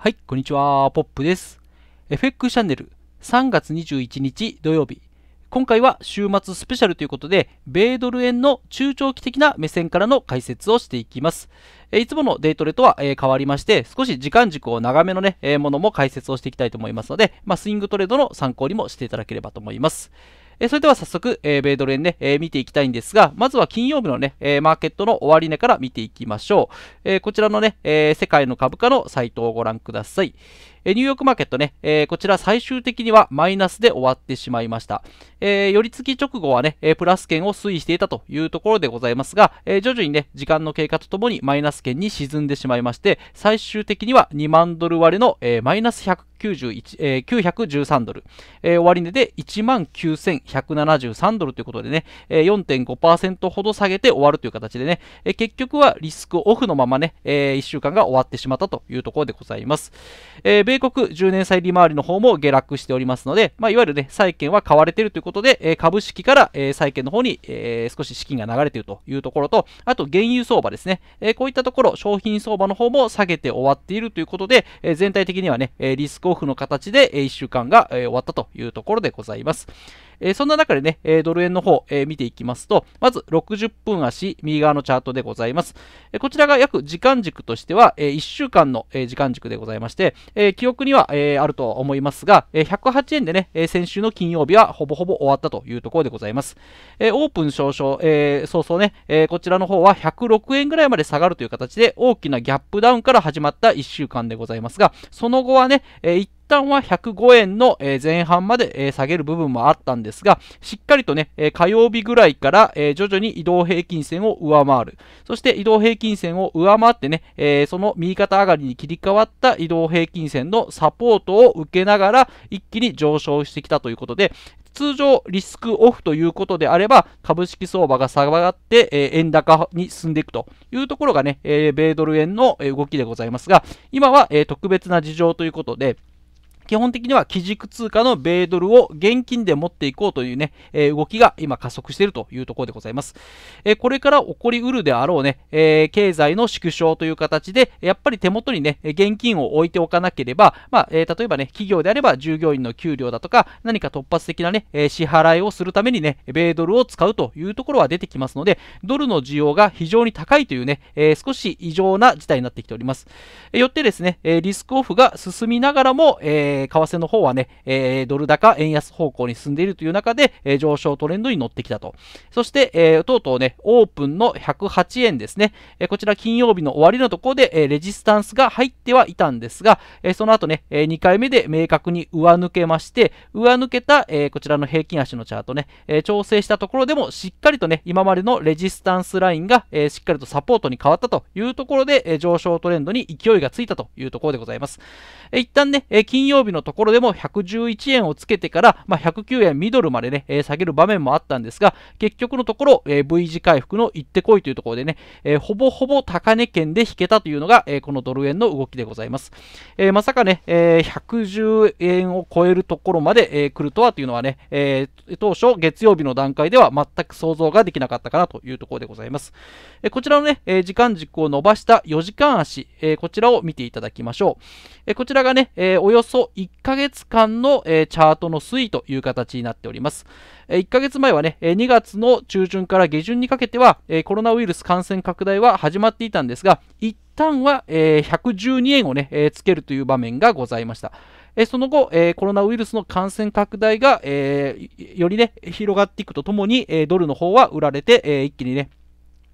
はい、こんにちは、ポップです。FX チャンネル3月21日土曜日。今回は週末スペシャルということで、米ドル円の中長期的な目線からの解説をしていきます。いつものデイトレとは、変わりまして、少し時間軸を長めのね、ものも解説をしていきたいと思いますので、まあ、スイングトレードの参考にもしていただければと思います。えそれでは早速、え米ドル円ね、え見ていきたいんですが、まずは金曜日のね、えマーケットの終値から見ていきましょう。えこちらのね、え世界の株価のサイトをご覧ください。えニューヨークマーケットね、えこちら最終的にはマイナスで終わってしまいました。え寄り付き直後はね、えプラス圏を推移していたというところでございますが、え徐々にね、時間の経過とともにマイナス圏に沈んでしまいまして、最終的には2万ドル割れの、えマイナス1 91えー、913ドル、えー、終値で19,173ドルということでね、えー、4.5%ほど下げて終わるという形でね、えー、結局はリスクオフのままね、えー、1週間が終わってしまったというところでございます。えー、米米国10年債利回りの方も下落しておりますので、まあ、いわゆるね、債券は買われているということで、えー、株式から、えー、債券の方に、えー、少し資金が流れているというところと、あと原油相場ですね、えこういったところ、商品相場の方も下げて終わっているということで、え全体的にはね、リスクオフの形で1週間が、え終わったというところでございます。えー、そんな中でね、えドル円の方、え見ていきますと、まず60分足、右側のチャートでございます。えこちらが約時間軸としては、え1週間の、え時間軸でございまして、え記憶には、えあると思いますが、え108円でね、え先週の金曜日はほぼほぼ終わったというところでございます。えオープン少々、え早々ね、えこちらの方は106円ぐらいまで下がるという形で、大きなギャップダウンから始まった1週間でございますが、その後はね、えー、一旦は105円の前半まで下げる部分もあったんですが、しっかりとね、火曜日ぐらいから徐々に移動平均線を上回る。そして移動平均線を上回ってね、その右肩上がりに切り替わった移動平均線のサポートを受けながら一気に上昇してきたということで、通常リスクオフということであれば株式相場が下がって、え円高に進んでいくというところがね、え米ドル円の動きでございますが今は、え特別な事情ということで基本的には基軸通貨の米ドルを現金で持っていこうというね、え動きが今加速しているというところでございます。えこれから起こりうるであろうね、え経済の縮小という形で、やっぱり手元にね、現金を置いておかなければ、まあ、え例えばね、企業であれば従業員の給料だとか、何か突発的なね、え支払いをするためにね、米ドルを使うというところは出てきますので、ドルの需要が非常に高いというね、え少し異常な事態になってきております。よってですね、リスクオフが進みながらも、えーえー、為替の方はね、えー、ドル高、円安方向に進んでいるという中で、えー、上昇トレンドに乗ってきたと。そして、えー、とうとうね、オープンの108円ですね。えー、こちら金曜日の終わりのところで、えー、レジスタンスが入ってはいたんですが、えー、その後ね、えー、2回目で明確に上抜けまして、上抜けた、えー、こちらの平均足のチャートね、えー、調整したところでもしっかりとね、今までのレジスタンスラインが、えー、しっかりとサポートに変わったというところで、えー、上昇トレンドに勢いがついたというところでございます。えー、一旦ね、えー、金曜日日のところでも111円をつけてから、まあ、109円ミドルまでね、えー、下げる場面もあったんですが、結局のところ、えー、V 字回復の行ってこいというところでね、えー、ほぼほぼ高値圏で引けたというのが、えこのドル円の動きでございます。えまさかね、え110円を超えるところまで、え来るとはというのはね、え当初月曜日の段階では全く想像ができなかったかなというところでございます。えこちらのね、え時間軸を伸ばした4時間足、えこちらを見ていただきましょう。えこちらがね、えおよそ1ヶ月間の、えチャートの推移という形になっております。え1ヶ月前はね、え2月の中旬から下旬にかけては、えコロナウイルス感染拡大は始まっていたんですが、一旦は、え112円をね、えつけるという場面がございました。えその後、えコロナウイルスの感染拡大が、えよりね、広がっていくとともに、えドルの方は売られて、え一気にね、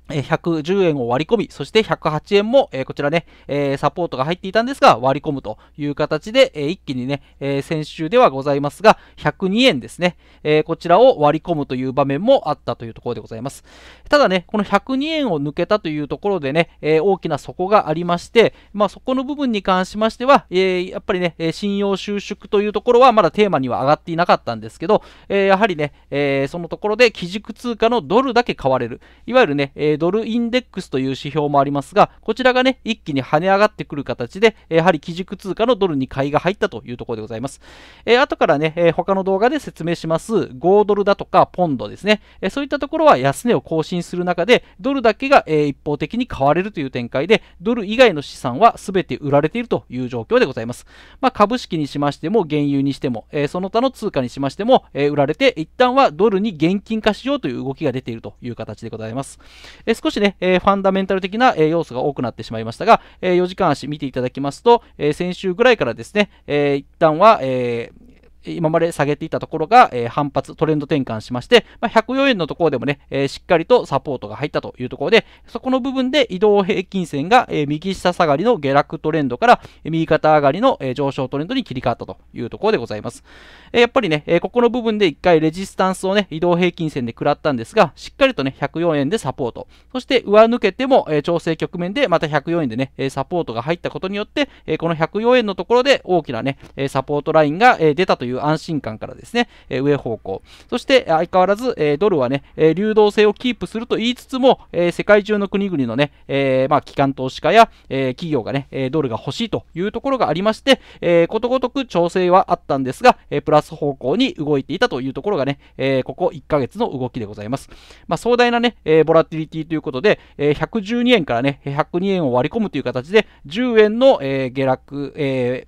110円を割り込み、そして108円も、えー、こちらね、えー、サポートが入っていたんですが、割り込むという形で、えー、一気にね、え先週ではございますが、102円ですね、えこちらを割り込むという場面もあったというところでございます。ただね、この102円を抜けたというところでね、え大きな底がありまして、まあ、そこの部分に関しましては、えやっぱりね、信用収縮というところはまだテーマには上がっていなかったんですけど、えやはりね、えそのところで基軸通貨のドルだけ買われる、いわゆるね、ええドルインデックスという指標もありますが、こちらがね、一気に跳ね上がってくる形で、やはり基軸通貨のドルに買いが入ったというところでございます。えー、後からね、え他の動画で説明します5ドルだとかポンドですね、えそういったところは安値を更新する中で、ドルだけが、え一方的に買われるという展開で、ドル以外の資産は全て売られているという状況でございます。まあ、株式にしましても、原油にしても、えその他の通貨にしましても、え売られて、一旦はドルに現金化しようという動きが出ているという形でございます。え少しね、えファンダメンタル的な、え要素が多くなってしまいましたが、え4時間足見ていただきますと、え先週ぐらいからですね、え一旦は、えー今まで下げていたところが、え反発、トレンド転換しまして、ま104円のところでもね、えしっかりとサポートが入ったというところで、そこの部分で移動平均線が、え右下下がりの下落トレンドから、右肩上がりの、え上昇トレンドに切り替わったというところでございます。えやっぱりね、えここの部分で一回レジスタンスをね、移動平均線で食らったんですが、しっかりとね、104円でサポート。そして上抜けても、え調整局面でまた104円でね、サポートが入ったことによって、えこの104円のところで大きなね、サポートラインが、出たといういう安心感からですね、え上方向。そして相変わらず、えドルはね、え流動性をキープすると言いつつも、え世界中の国々のね、えまあ、機関投資家や、え企業がね、えドルが欲しいというところがありまして、えことごとく調整はあったんですが、えプラス方向に動いていたというところがね、えここ1ヶ月の動きでございます。まあ、壮大なね、えボラティリティということで、え112円からね、102円を割り込むという形で、10円の、え下落、え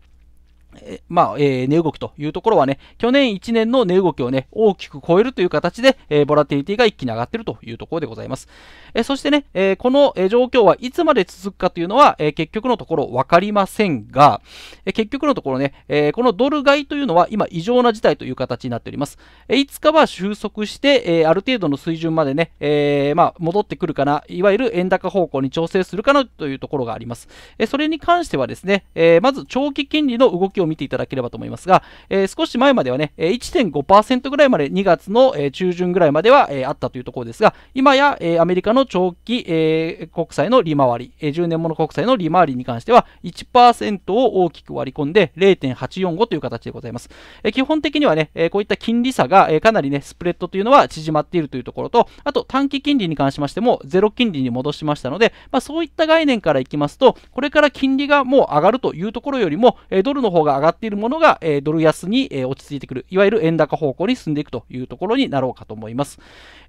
えまあ、えー、値動きというところはね、去年1年の値動きをね、大きく超えるという形で、えー、ボラティリティが一気に上がっているというところでございます。えー、そしてね、えこの状況はいつまで続くかというのは、え結局のところ分かりませんが、え結局のところね、えこのドル買いというのは今異常な事態という形になっております。えいつかは収束して、えある程度の水準までね、えまあ、戻ってくるかな、いわゆる円高方向に調整するかなというところがあります。えそれに関してはですね、えまず長期金利の動きをを見ていただければと思いますが、えー、少し前まではね、1.5%ぐらいまで2月の中旬ぐらいまでは、えー、あったというところですが、今や、えー、アメリカの長期、えー、国債の利回り、えー、10年もの国債の利回りに関しては1%を大きく割り込んで0.845という形でございます。えー、基本的にはね、えー、こういった金利差が、えー、かなりね、スプレッドというのは縮まっているというところと、あと短期金利に関しましてもゼロ金利に戻しましたので、まあ、そういった概念からいきますと、これから金利がもう上がるというところよりも、えー、ドルの方がが上がっているものが、えドル安に、え落ち着いてくる、いわゆる円高方向に進んでいくというところになろうかと思います。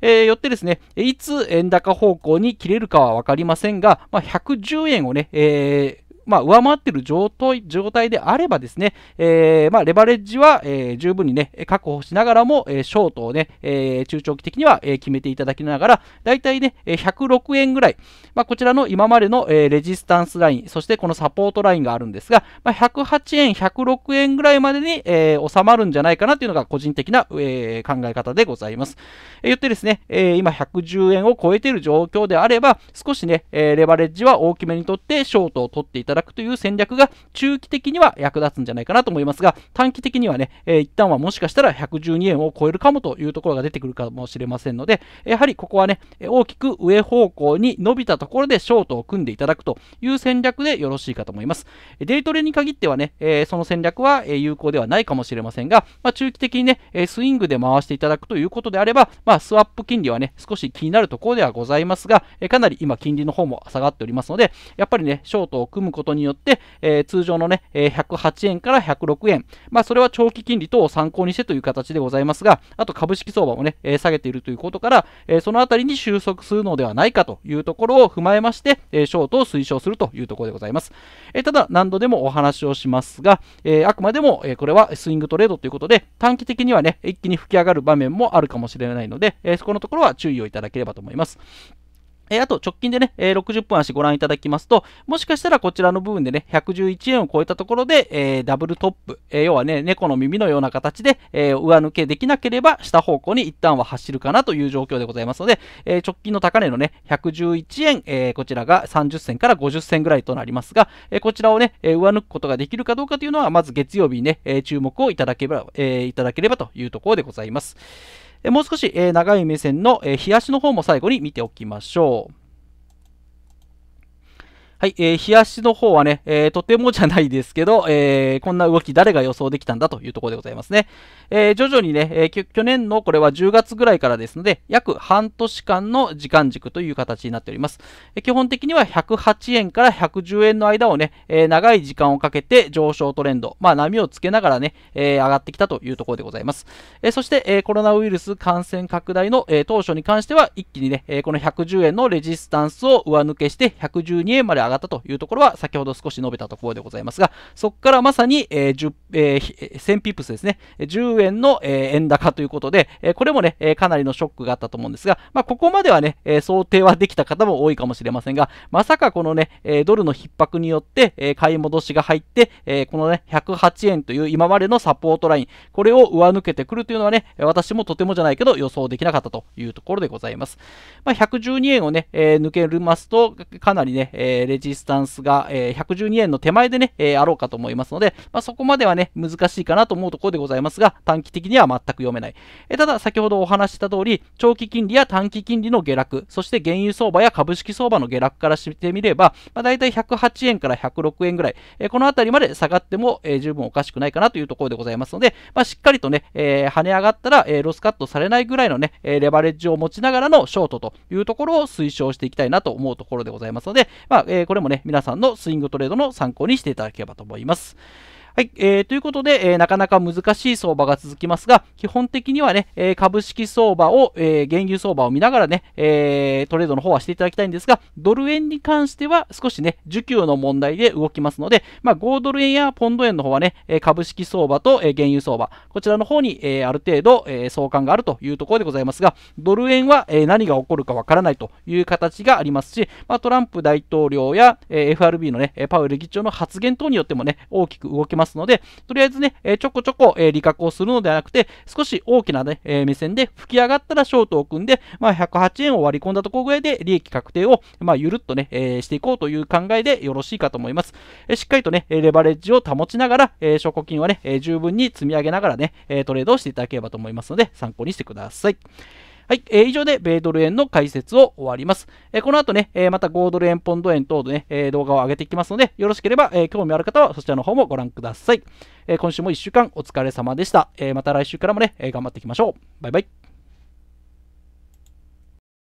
えよってですね、いつ円高方向に切れるかは分かりませんが、まあ、110円をね、えーまあ、上回っている状態であればですね、えー、まあ、レバレッジは、えー、十分にね、確保しながらも、えー、ショートをね、え中長期的には、え決めていただきながら、だいたいね、106円ぐらい、まあ、こちらの今までの、えレジスタンスライン、そしてこのサポートラインがあるんですが、まあ、108円、106円ぐらいまでに、え収まるんじゃないかなというのが個人的な、え考え方でございます。えー、ってですね、え今110円を超えている状況であれば、少しね、えレバレッジは大きめにとってショートを取っていただだくという戦略が中期的には役立つんじゃないかなと思いますが、短期的にはね、えー、一旦はもしかしたら112円を超えるかもというところが出てくるかもしれませんので、やはりここはね、大きく上方向に伸びたところでショートを組んでいただくという戦略でよろしいかと思います。デイトレに限ってはね、えー、その戦略は有効ではないかもしれませんが、まあ、中期的にね、スイングで回していただくということであれば、まあ、スワップ金利はね、少し気になるところではございますが、かなり今金利の方も下がっておりますので、やっぱりね、ショートを組むことことによって、えー、通常のね、え108円から106円、まあ、それは長期金利等を参考にしてという形でございますが、あと株式相場もね、え下げているということから、えそのあたりに収束するのではないかというところを踏まえまして、えショートを推奨するというところでございます。えただ、何度でもお話をしますが、えあくまでも、えこれはスイングトレードということで、短期的にはね、一気に吹き上がる場面もあるかもしれないので、えそこのところは注意をいただければと思います。えあと、直近でね、60分足ご覧いただきますと、もしかしたらこちらの部分でね、111円を超えたところで、ダブルトップ、要はね、猫の耳のような形で、上抜けできなければ、下方向に一旦は走るかなという状況でございますので、直近の高値のね、111円、こちらが30銭から50銭ぐらいとなりますが、こちらをね、上抜くことができるかどうかというのは、まず月曜日にね、注目をいただければ、いただければというところでございます。もう少し長い目線の冷やしの方も最後に見ておきましょう。はい、えー、冷やしの方はね、えー、とてもじゃないですけど、えー、こんな動き誰が予想できたんだというところでございますね。えー、徐々にね、えー、去年のこれは10月ぐらいからですので、約半年間の時間軸という形になっております。えー、基本的には108円から110円の間をね、えー、長い時間をかけて上昇トレンド、まあ波をつけながらね、えー、上がってきたというところでございます。えー、そして、えー、コロナウイルス感染拡大の、えー、当初に関しては、一気にね、えー、この110円のレジスタンスを上抜けして112円まで上がったというところは、先ほど少し述べたところでございますが、そこからまさに、えーえー、1000ピップスですね、10円の、えー、円高ということで、えー、これもね、えかなりのショックがあったと思うんですが、まあ、ここまではね、え想定はできた方も多いかもしれませんが、まさかこのね、えドルの逼迫によって、え買い戻しが入って、えこのね、108円という今までのサポートライン、これを上抜けてくるというのはね、私もとてもじゃないけど予想できなかったというところでございます。まあ、112円をね、え抜けますと、かなりね、えレレジスタンスが、え112円の手前でね、えあろうかと思いますので、まあ、そこまではね、難しいかなと思うところでございますが、短期的には全く読めない。えただ、先ほどお話した通り、長期金利や短期金利の下落、そして原油相場や株式相場の下落からしてみれば、まあ、大体108円から106円ぐらい、えこの辺りまで下がっても、え十分おかしくないかなというところでございますので、まあ、しっかりとね、え跳ね上がったら、えロスカットされないぐらいのね、えレバレッジを持ちながらのショートというところを推奨していきたいなと思うところでございますので、まあえこれもね、皆さんのスイングトレードの参考にしていただければと思います。はい、えー、ということで、えー、なかなか難しい相場が続きますが、基本的にはね、えー、株式相場を、えー、原油相場を見ながらね、えー、トレードの方はしていただきたいんですが、ドル円に関しては少しね、需給の問題で動きますので、まあ、5ドル円やポンド円の方はね、えー、株式相場と、えー、原油相場、こちらの方に、えー、ある程度、えー、相関があるというところでございますが、ドル円は、えー、何が起こるかわからないという形がありますし、まあ、トランプ大統領や、えー、FRB のね、パウエル議長の発言等によってもね、大きく動きますますので、とりあえずね、えちょこちょこ、えー、利確をするのではなくて、少し大きなね、え目線で吹き上がったらショートを組んで、まあ、108円を割り込んだところぐらいで利益確定を、まあ、ゆるっとね、えしていこうという考えでよろしいかと思います。えしっかりとね、レバレッジを保ちながら、え証拠金はね、え十分に積み上げながらね、えトレードをしていただければと思いますので、参考にしてください。はい、えー、以上で米ドル円の解説を終わります。えー、この後ね、えー、また5ドル円、ポンド円等でね、え動画を上げていきますので、よろしければ、え興味ある方はそちらの方もご覧ください。え今週も1週間お疲れ様でした。えまた来週からもね、え頑張っていきましょう。バイバイ。